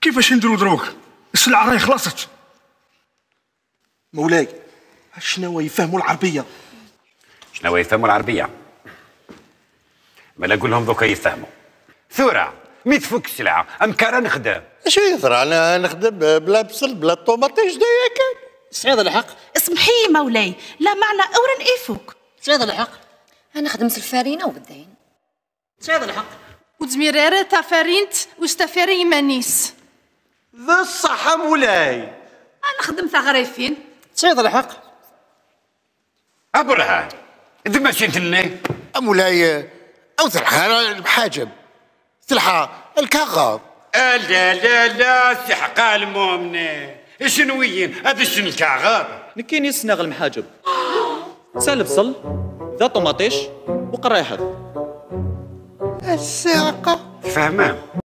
كيفاش نديرو دروك السلعه راهي خلصت مولاي شنو يفهموا العربيه شنو يفهموا العربيه مالا نقول لهم دوكا يفهموا ثوره مي تفك السلعه امكاره نخدم اش يصرى انا نخدم بلا بصل بلا طوماطيش دايا كان سعيد الحق اسمحي مولاي لا معنى اورا يفوك إيه سعيد الحق انا خدمت الفارينه وبدين سعيد الحق وزميريرة تافارينت وستافاري مانيس ذا الصحة مولاي أنا خدم ثغري فين تسيد الحق أبرها إذا ما شنتني أه، مولاي أو تلحى بحاجب تلحى الكغاض أه، لا لا لا سحق المؤمنة شنويين هذا شنو الكعغار نكين يسنغ المحاجب سال بصل ذا طماطيش وقراي هذا الساقة فهمان